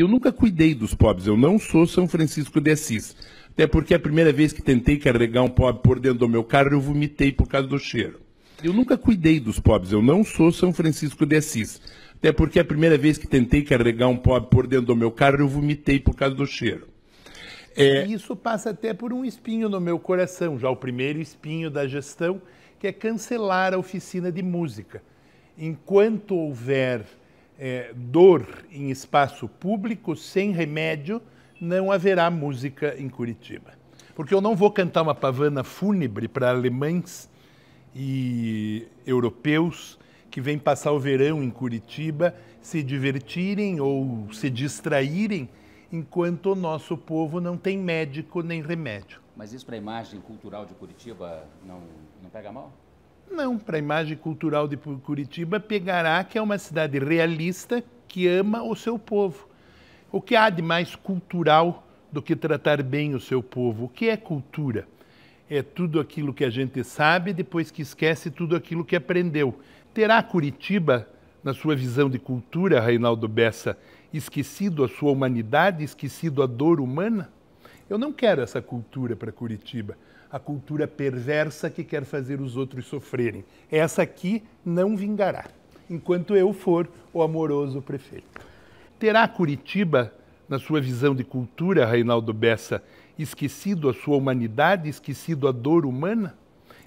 Eu nunca cuidei dos pobres, eu não sou São Francisco de Assis. Até porque a primeira vez que tentei carregar um pobre por dentro do meu carro, eu vomitei por causa do cheiro. Eu nunca cuidei dos pobres, eu não sou São Francisco de Assis. Até porque a primeira vez que tentei carregar um pobre por dentro do meu carro, eu vomitei por causa do cheiro. É... E isso passa até por um espinho no meu coração, já o primeiro espinho da gestão, que é cancelar a oficina de música. Enquanto houver é, dor em espaço público sem remédio, não haverá música em Curitiba. Porque eu não vou cantar uma pavana fúnebre para alemães e europeus que vêm passar o verão em Curitiba se divertirem ou se distraírem enquanto o nosso povo não tem médico nem remédio. Mas isso para a imagem cultural de Curitiba não, não pega mal? Não, para a imagem cultural de Curitiba, pegará que é uma cidade realista que ama o seu povo. O que há de mais cultural do que tratar bem o seu povo? O que é cultura? É tudo aquilo que a gente sabe depois que esquece tudo aquilo que aprendeu. Terá Curitiba, na sua visão de cultura, Reinaldo Bessa, esquecido a sua humanidade, esquecido a dor humana? Eu não quero essa cultura para Curitiba, a cultura perversa que quer fazer os outros sofrerem. Essa aqui não vingará, enquanto eu for o amoroso prefeito. Terá Curitiba, na sua visão de cultura, Reinaldo Bessa, esquecido a sua humanidade, esquecido a dor humana?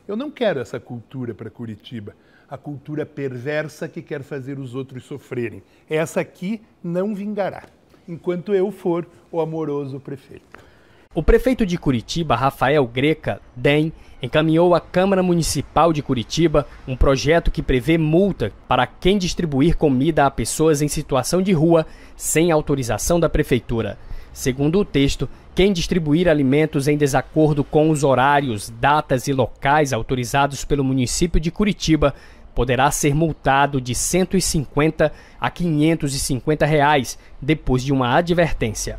Eu não quero essa cultura para Curitiba, a cultura perversa que quer fazer os outros sofrerem. Essa aqui não vingará, enquanto eu for o amoroso prefeito. O prefeito de Curitiba, Rafael Greca, DEM, encaminhou à Câmara Municipal de Curitiba um projeto que prevê multa para quem distribuir comida a pessoas em situação de rua sem autorização da prefeitura. Segundo o texto, quem distribuir alimentos em desacordo com os horários, datas e locais autorizados pelo município de Curitiba poderá ser multado de 150 a 550 reais depois de uma advertência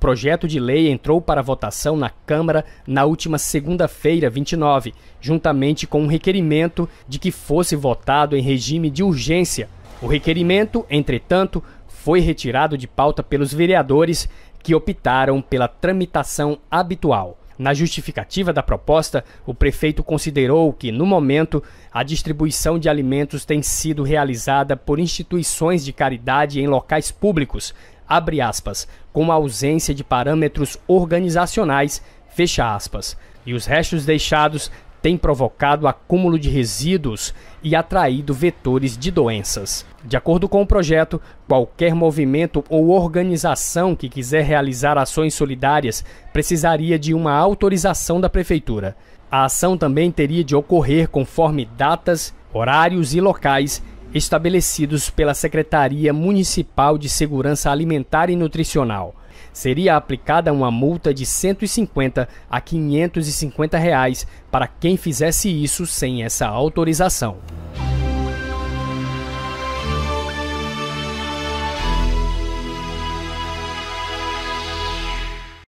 projeto de lei entrou para votação na Câmara na última segunda-feira, 29, juntamente com um requerimento de que fosse votado em regime de urgência. O requerimento, entretanto, foi retirado de pauta pelos vereadores que optaram pela tramitação habitual. Na justificativa da proposta, o prefeito considerou que, no momento, a distribuição de alimentos tem sido realizada por instituições de caridade em locais públicos, abre aspas, com a ausência de parâmetros organizacionais, fecha aspas. E os restos deixados têm provocado acúmulo de resíduos e atraído vetores de doenças. De acordo com o projeto, qualquer movimento ou organização que quiser realizar ações solidárias precisaria de uma autorização da prefeitura. A ação também teria de ocorrer conforme datas, horários e locais estabelecidos pela Secretaria Municipal de Segurança Alimentar e Nutricional. Seria aplicada uma multa de 150 a 550 reais para quem fizesse isso sem essa autorização.